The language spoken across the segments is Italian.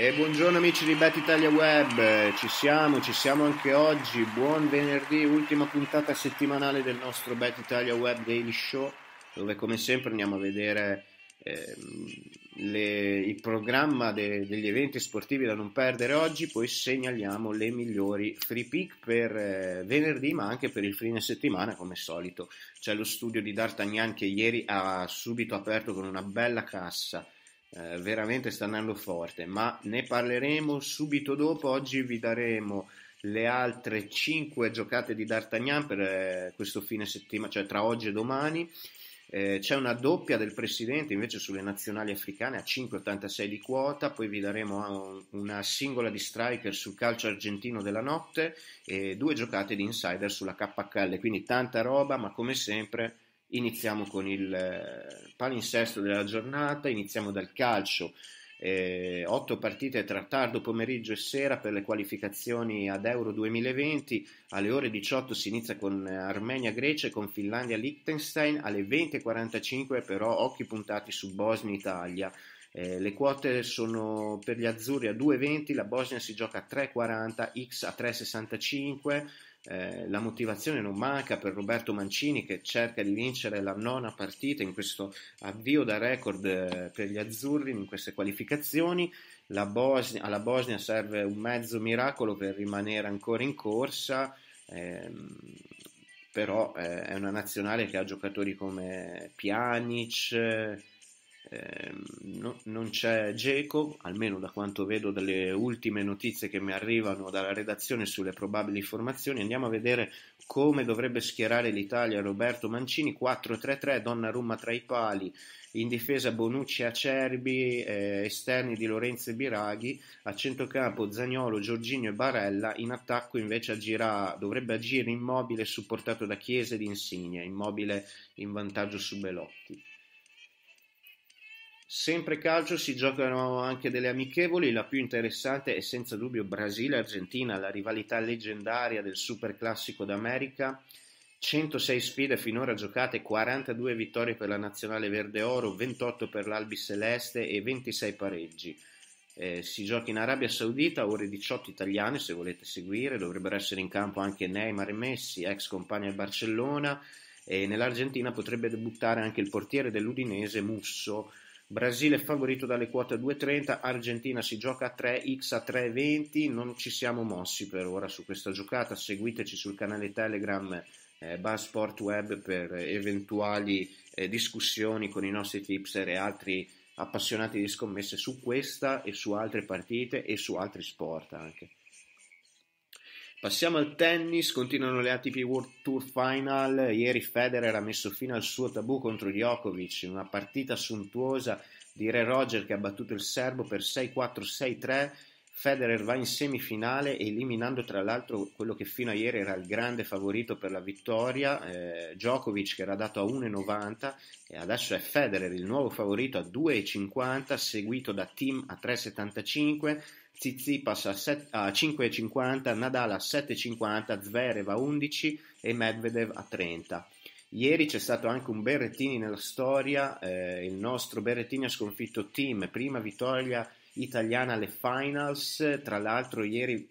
E buongiorno amici di Bet Italia Web, ci siamo, ci siamo anche oggi, buon venerdì, ultima puntata settimanale del nostro Bet Italia Web Daily Show, dove come sempre andiamo a vedere eh, le, il programma de, degli eventi sportivi da non perdere oggi, poi segnaliamo le migliori free pick per eh, venerdì ma anche per il fine settimana come solito. C'è lo studio di D'Artagnan che ieri ha subito aperto con una bella cassa eh, veramente sta andando forte, ma ne parleremo subito dopo. Oggi vi daremo le altre 5 giocate di D'Artagnan per eh, questo fine settimana, cioè tra oggi e domani. Eh, c'è una doppia del presidente invece sulle nazionali africane a 5,86 di quota, poi vi daremo una singola di striker sul calcio argentino della notte e due giocate di insider sulla KKL, quindi tanta roba, ma come sempre Iniziamo con il eh, palinsesto della giornata, iniziamo dal calcio. Eh, otto partite tra tardo pomeriggio e sera per le qualificazioni ad Euro 2020. Alle ore 18 si inizia con Armenia-Grecia e con Finlandia-Liechtenstein. Alle 20.45 però occhi puntati su Bosnia-Italia. Eh, le quote sono per gli azzurri a 2,20, la Bosnia si gioca a 3,40, X a 3,65. Eh, la motivazione non manca per Roberto Mancini che cerca di vincere la nona partita in questo avvio da record eh, per gli azzurri in queste qualificazioni. Bosnia, alla Bosnia serve un mezzo miracolo per rimanere ancora in corsa. Ehm, però eh, è una nazionale che ha giocatori come Pjanic, Ehm, no, non c'è Geco, almeno da quanto vedo dalle ultime notizie che mi arrivano dalla redazione sulle probabili formazioni. Andiamo a vedere come dovrebbe schierare l'Italia Roberto Mancini, 4-3-3, Donna Rumma tra i pali, in difesa Bonucci Acerbi, eh, esterni di Lorenzo e Biraghi, a centrocampo Zagnolo, Giorginio e Barella, in attacco invece agirà, dovrebbe agire Immobile supportato da Chiesa ed Insigne, Immobile in vantaggio su Belotti. Sempre calcio si giocano anche delle amichevoli, la più interessante è senza dubbio Brasile-Argentina, la rivalità leggendaria del Super Classico d'America. 106 sfide finora giocate, 42 vittorie per la nazionale verde oro, 28 per l'Albi Celeste e 26 pareggi. Eh, si gioca in Arabia Saudita, ore 18 italiane se volete seguire, dovrebbero essere in campo anche Neymar e Messi, ex compagni al Barcellona e nell'Argentina potrebbe debuttare anche il portiere dell'Udinese Musso Brasile favorito dalle quote 2.30, Argentina si gioca a 3x a 3.20, non ci siamo mossi per ora su questa giocata, seguiteci sul canale Telegram eh, Bar Sport Web per eventuali eh, discussioni con i nostri tipster e altri appassionati di scommesse su questa e su altre partite e su altri sport anche. Passiamo al tennis, continuano le ATP World Tour Final. Ieri Federer ha messo fine al suo tabù contro Djokovic in una partita sontuosa di Re Roger che ha battuto il serbo per 6-4-6-3 Federer va in semifinale eliminando tra l'altro quello che fino a ieri era il grande favorito per la vittoria, eh, Djokovic che era dato a 1,90 e adesso è Federer il nuovo favorito a 2,50 seguito da Tim a 3,75. Tsitsipas a, a 5,50, Nadal a 7,50, Zverev a 11 e Medvedev a 30. Ieri c'è stato anche un Berrettini nella storia, eh, il nostro Berrettini ha sconfitto Team, prima vittoria italiana alle finals. Tra l'altro, ieri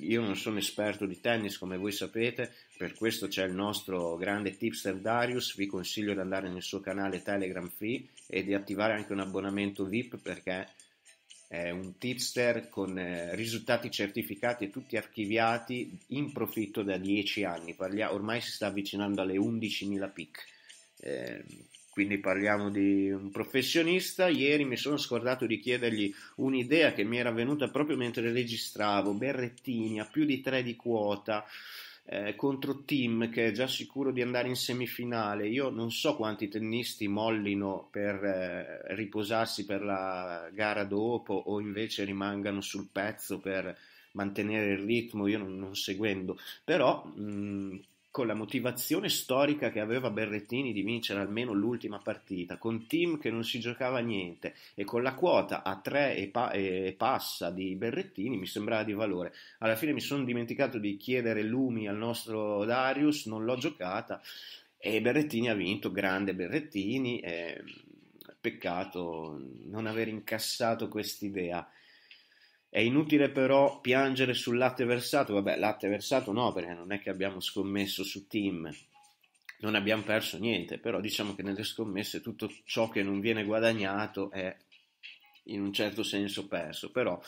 io non sono esperto di tennis come voi sapete, per questo c'è il nostro grande tipster Darius, vi consiglio di andare nel suo canale Telegram Free e di attivare anche un abbonamento VIP perché è un tipster con eh, risultati certificati e tutti archiviati in profitto da 10 anni, ormai si sta avvicinando alle 11.000 pic. Eh, quindi parliamo di un professionista. Ieri mi sono scordato di chiedergli un'idea che mi era venuta proprio mentre registravo. Berrettini a più di tre di quota. Eh, contro team che è già sicuro di andare in semifinale. Io non so quanti tennisti mollino per eh, riposarsi per la gara dopo o invece rimangano sul pezzo per mantenere il ritmo, io non, non seguendo, però mh, mm, con la motivazione storica che aveva Berrettini di vincere almeno l'ultima partita, con team che non si giocava niente e con la quota a 3 e, pa- e passa di Berrettini mi sembrava di valore. Alla fine mi sono dimenticato di chiedere lumi al nostro Darius, non l'ho giocata e Berrettini ha vinto, grande Berrettini, eh, peccato non aver incassato quest'idea. È inutile però piangere sul latte versato, vabbè, latte versato no, perché non è che abbiamo scommesso su team, non abbiamo perso niente, però diciamo che nelle scommesse tutto ciò che non viene guadagnato è in un certo senso perso, però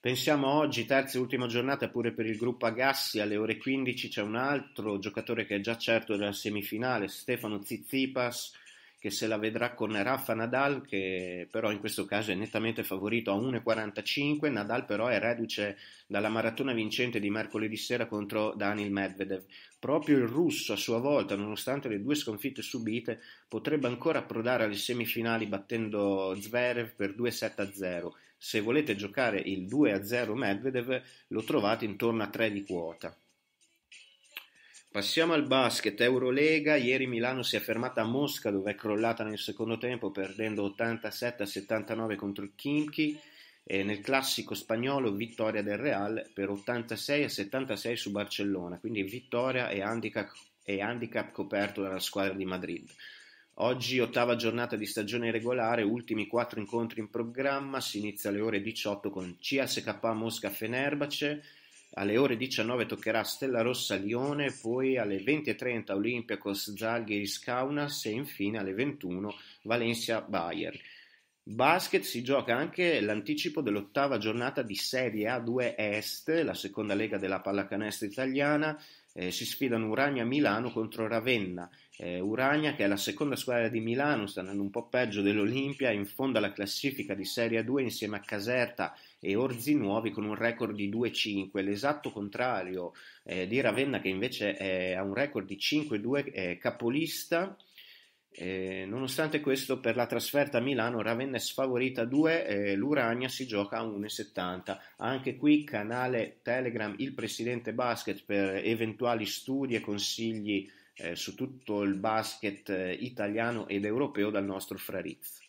pensiamo oggi, terza e ultima giornata pure per il gruppo Agassi, alle ore 15 c'è un altro giocatore che è già certo della semifinale, Stefano Zizipas, che se la vedrà con Rafa Nadal, che però in questo caso è nettamente favorito a 1,45. Nadal però è reduce dalla maratona vincente di mercoledì sera contro Daniel Medvedev. Proprio il russo a sua volta, nonostante le due sconfitte subite, potrebbe ancora approdare alle semifinali battendo Zverev per 2,7-0. Se volete giocare il 2-0 Medvedev lo trovate intorno a 3 di quota. Passiamo al basket, Eurolega, ieri Milano si è fermata a Mosca dove è crollata nel secondo tempo perdendo 87 a 79 contro il Kimchi e nel classico spagnolo vittoria del Real per 86 a 76 su Barcellona, quindi vittoria e handicap, e handicap coperto dalla squadra di Madrid. Oggi ottava giornata di stagione regolare, ultimi quattro incontri in programma, si inizia alle ore 18 con CSKA Mosca Fenerbace alle ore 19 toccherà Stella Rossa Lione, poi alle 20.30 Olympiacos Zalgiris Kaunas e infine alle 21 Valencia Bayer. Basket si gioca anche l'anticipo dell'ottava giornata di Serie A2 Est, la seconda lega della pallacanestro italiana. Eh, si sfidano Urania Milano contro Ravenna. Eh, Urania, che è la seconda squadra di Milano, sta andando un po' peggio dell'Olimpia, in fondo alla classifica di Serie A2 insieme a Caserta e Orzi Nuovi con un record di 2-5, l'esatto contrario eh, di Ravenna che invece è, ha un record di 5-2 eh, capolista. Eh, nonostante questo, per la trasferta a Milano, Ravenna è sfavorita 2, eh, l'Uragna si gioca a 1,70. Anche qui, canale Telegram, il presidente basket per eventuali studi e consigli eh, su tutto il basket eh, italiano ed europeo dal nostro Frarizzo.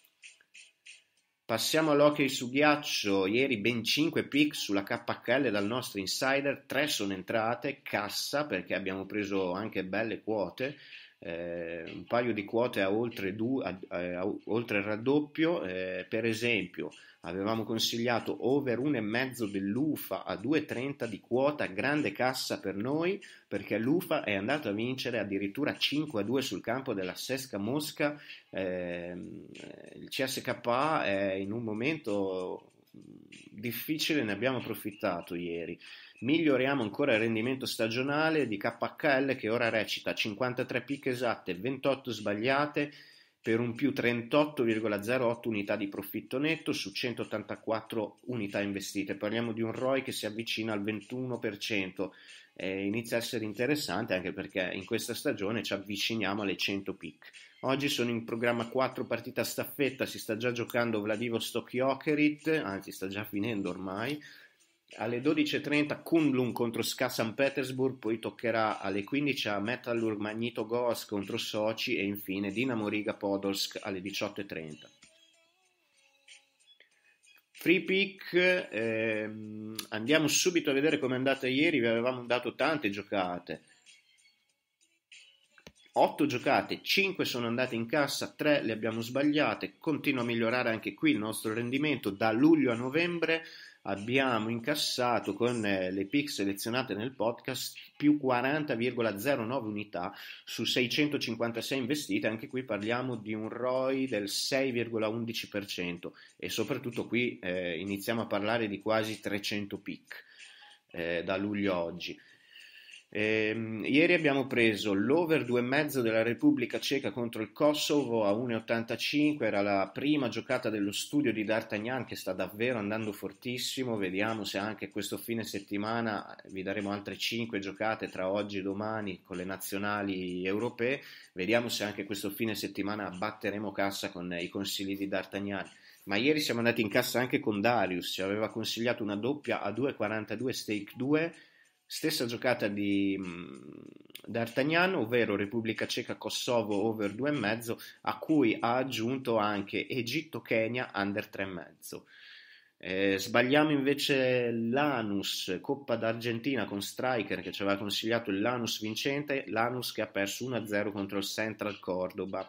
Passiamo all'hockey su ghiaccio, ieri ben 5 pick sulla KHL dal nostro insider, 3 sono entrate, cassa perché abbiamo preso anche belle quote, eh, un paio di quote a oltre, du, a, a, a, oltre il raddoppio, eh, per esempio Avevamo consigliato over 1,5 dell'UFA a 2,30 di quota, grande cassa per noi, perché l'UFA è andato a vincere addirittura 5-2 sul campo della Sesca Mosca. Eh, il CSK è in un momento difficile, ne abbiamo approfittato ieri. Miglioriamo ancora il rendimento stagionale di KHL che ora recita 53 picche esatte, 28 sbagliate per un più 38,08 unità di profitto netto su 184 unità investite. Parliamo di un ROI che si avvicina al 21%, eh, inizia a essere interessante anche perché in questa stagione ci avviciniamo alle 100 pick. Oggi sono in programma 4 partita staffetta, si sta già giocando Vladivostok Jokerit, anzi sta già finendo ormai, alle 12.30 Kunlun contro Ska San Petersburg, poi toccherà alle 15 a Metallurg Magnitogorsk contro Sochi e infine Dinamo Riga Podolsk alle 18.30. Free pick, ehm, andiamo subito a vedere come è andata ieri, vi avevamo dato tante giocate. 8 giocate, 5 sono andate in cassa, 3 le abbiamo sbagliate, continua a migliorare anche qui il nostro rendimento da luglio a novembre abbiamo incassato con eh, le PIC selezionate nel podcast più 40,09 unità su 656 investite, anche qui parliamo di un ROI del 6,11% e soprattutto qui eh, iniziamo a parlare di quasi 300 PIC eh, da luglio a oggi. Ehm, ieri abbiamo preso l'over 2,5 della Repubblica Ceca contro il Kosovo a 1,85, era la prima giocata dello studio di D'Artagnan che sta davvero andando fortissimo, vediamo se anche questo fine settimana eh, vi daremo altre 5 giocate tra oggi e domani con le nazionali europee, vediamo se anche questo fine settimana batteremo cassa con i consigli di D'Artagnan. Ma ieri siamo andati in cassa anche con Darius, ci aveva consigliato una doppia a 2,42 stake 2 Stessa giocata di D'Artagnan, ovvero Repubblica Ceca Kosovo over 2,5, a cui ha aggiunto anche Egitto Kenya under 3,5. Eh, sbagliamo invece l'Anus, Coppa d'Argentina con Striker che ci aveva consigliato l'Anus vincente, l'Anus che ha perso 1-0 contro il Central Cordoba.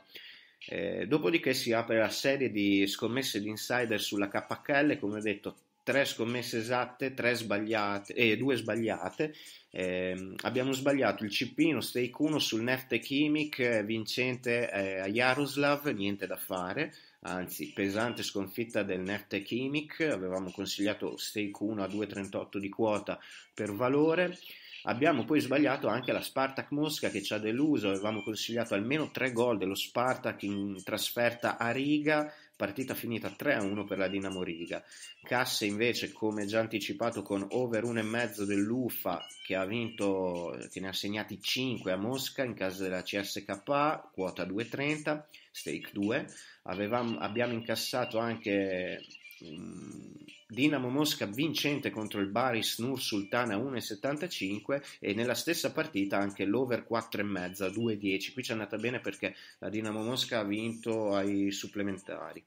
Eh, dopodiché si apre la serie di scommesse di insider sulla KKL, come ho detto tre scommesse esatte, tre sbagliate e eh, due sbagliate. Eh, abbiamo sbagliato il cipino stake 1 sul Nefte Chimic, eh, vincente eh, a Jaroslav, niente da fare, anzi pesante sconfitta del Nefte Chimic, avevamo consigliato stake 1 a 2,38 di quota per valore. Abbiamo poi sbagliato anche la Spartak Mosca che ci ha deluso, avevamo consigliato almeno tre gol dello Spartak in trasferta a Riga, partita finita 3-1 per la Dinamo Riga. Casse invece, come già anticipato, con over 1,5 dell'UFA che ha vinto, che ne ha segnati 5 a Mosca in casa della CSKA, quota 2,30, stake 2. Avevamo, abbiamo incassato anche Mm, Dinamo Mosca vincente contro il Baris Nur Sultana 1,75 e nella stessa partita anche l'over 4,5 2,10 qui ci è andata bene perché la Dinamo Mosca ha vinto ai supplementari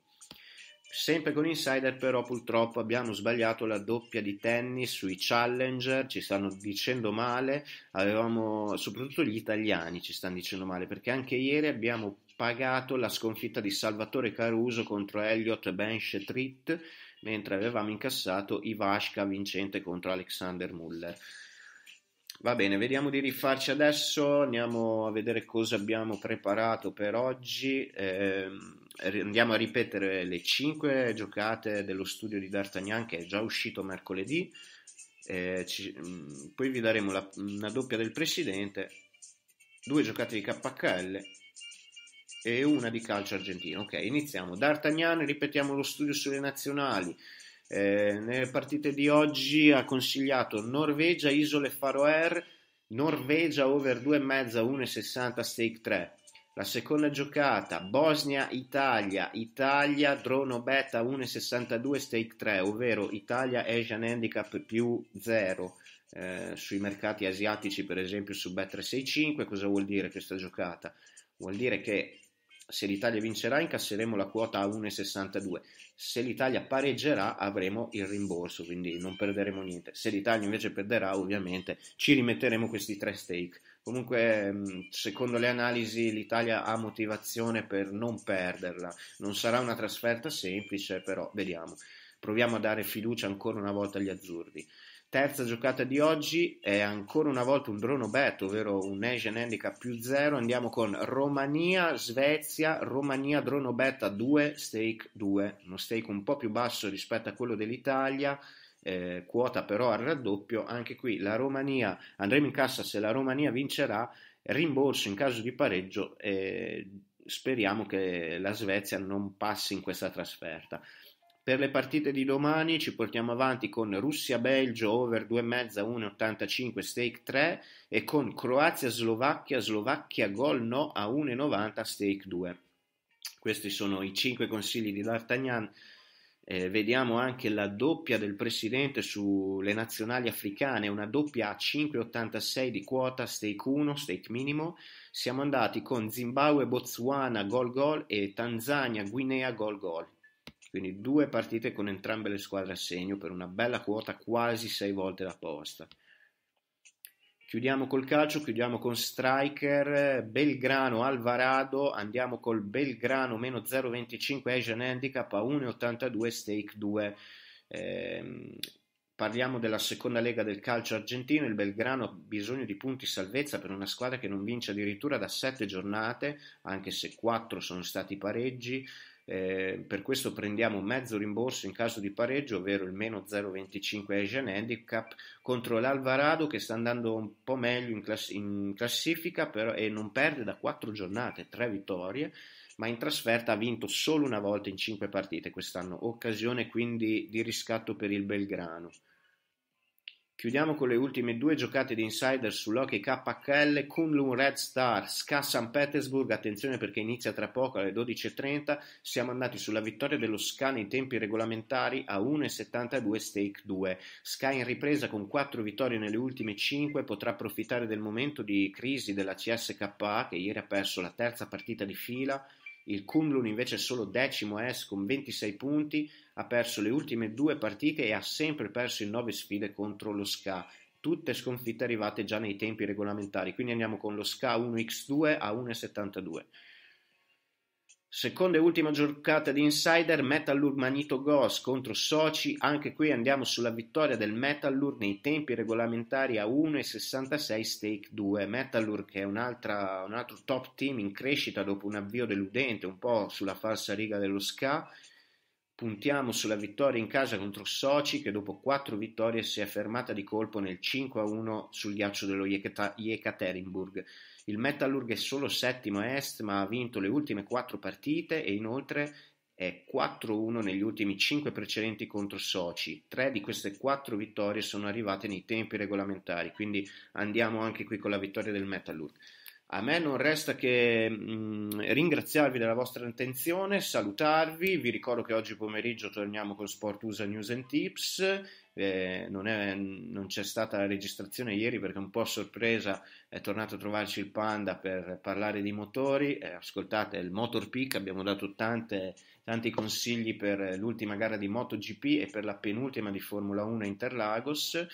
Sempre con Insider però purtroppo abbiamo sbagliato la doppia di tennis sui challenger, ci stanno dicendo male, avevamo, soprattutto gli italiani ci stanno dicendo male perché anche ieri abbiamo pagato la sconfitta di Salvatore Caruso contro Elliot Benchtritt, mentre avevamo incassato Ivashka vincente contro Alexander Muller. Va bene, vediamo di rifarci adesso, andiamo a vedere cosa abbiamo preparato per oggi. Eh, andiamo a ripetere le 5 giocate dello studio di D'Artagnan che è già uscito mercoledì. Eh, ci, mm, poi vi daremo la, una doppia del presidente, due giocate di KKL e una di calcio argentino. Ok, iniziamo. D'Artagnan, ripetiamo lo studio sulle nazionali. Eh, nelle partite di oggi ha consigliato Norvegia, Isole Faroer, Norvegia over 2,5, 1,60, stake 3. La seconda giocata, Bosnia-Italia, Italia, Drono Beta 1,62, stake 3, ovvero Italia Asian Handicap più 0. Eh, sui mercati asiatici, per esempio su Bet365, cosa vuol dire questa giocata? Vuol dire che se l'Italia vincerà incasseremo la quota a 1,62, se l'Italia pareggerà avremo il rimborso, quindi non perderemo niente. Se l'Italia invece perderà ovviamente ci rimetteremo questi tre stake. Comunque, ehm, secondo le analisi, l'Italia ha motivazione per non perderla. Non sarà una trasferta semplice, però vediamo. Proviamo a dare fiducia ancora una volta agli azzurri. Terza giocata di oggi è ancora una volta un drone Bet, ovvero un Asian Handicap più 0. Andiamo con Romania, Svezia, Romania, Drono Bet a 2, stake 2. Uno stake un po' più basso rispetto a quello dell'Italia, eh, quota però al raddoppio. Anche qui la Romania, andremo in cassa se la Romania vincerà, rimborso in caso di pareggio e eh, speriamo che la Svezia non passi in questa trasferta. Per le partite di domani ci portiamo avanti con Russia-Belgio over 2,5 1,85 stake 3 e con Croazia-Slovacchia, Slovacchia gol no a 1,90 stake 2. Questi sono i 5 consigli di D'Artagnan. Eh, vediamo anche la doppia del presidente sulle nazionali africane, una doppia a 5,86 di quota, stake 1, stake minimo. Siamo andati con Zimbabwe, Botswana, gol gol e Tanzania, Guinea, gol gol quindi due partite con entrambe le squadre a segno per una bella quota quasi sei volte la posta. Chiudiamo col calcio, chiudiamo con striker Belgrano Alvarado, andiamo col Belgrano meno 0,25 Asian Handicap a 1,82 stake 2. Eh, parliamo della seconda lega del calcio argentino, il Belgrano ha bisogno di punti salvezza per una squadra che non vince addirittura da 7 giornate, anche se 4 sono stati pareggi eh, per questo prendiamo mezzo rimborso in caso di pareggio, ovvero il meno 0,25 Asian Handicap contro l'Alvarado che sta andando un po' meglio in, class- in classifica però, e non perde da 4 giornate, 3 vittorie, ma in trasferta ha vinto solo una volta in 5 partite quest'anno, occasione quindi di riscatto per il Belgrano. Chiudiamo con le ultime due giocate di insider su sull'Hockey KKL, Kunlun Red Star Ska San Petersburg, attenzione perché inizia tra poco alle 12.30, siamo andati sulla vittoria dello Ska nei tempi regolamentari a 1.72 stake 2. Ska in ripresa con 4 vittorie nelle ultime 5 potrà approfittare del momento di crisi della CSKA che ieri ha perso la terza partita di fila il Kumlun invece è solo decimo es eh, con 26 punti, ha perso le ultime due partite e ha sempre perso in nove sfide contro lo Ska, tutte sconfitte arrivate già nei tempi regolamentari. Quindi andiamo con lo Ska 1x2 a 1,72. Seconda e ultima giornata di Insider Metallurg Magnitogorsk contro Sochi, anche qui andiamo sulla vittoria del Metallurg nei tempi regolamentari a 1,66 stake 2. Metallurg che è un altro top team in crescita dopo un avvio deludente, un po' sulla falsa riga dello Ska, Puntiamo sulla vittoria in casa contro Sochi che dopo quattro vittorie si è fermata di colpo nel 5-1 sul ghiaccio dello Yekaterinburg. Il Metallurg è solo settimo a est ma ha vinto le ultime quattro partite e inoltre è 4-1 negli ultimi 5 precedenti contro Sochi. Tre di queste quattro vittorie sono arrivate nei tempi regolamentari, quindi andiamo anche qui con la vittoria del Metallurg. A me non resta che mh, mm, ringraziarvi della vostra attenzione, salutarvi, vi ricordo che oggi pomeriggio torniamo con Sportusa News and Tips, eh, non, è, non, c'è stata la registrazione ieri perché un po' a sorpresa è tornato a trovarci il Panda per parlare di motori, eh, ascoltate il Motor Peak, abbiamo dato tante, tanti consigli per l'ultima gara di MotoGP e per la penultima di Formula 1 Interlagos.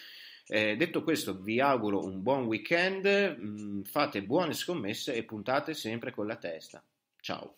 Eh, detto questo, vi auguro un buon weekend, mm, fate buone scommesse e puntate sempre con la testa. Ciao.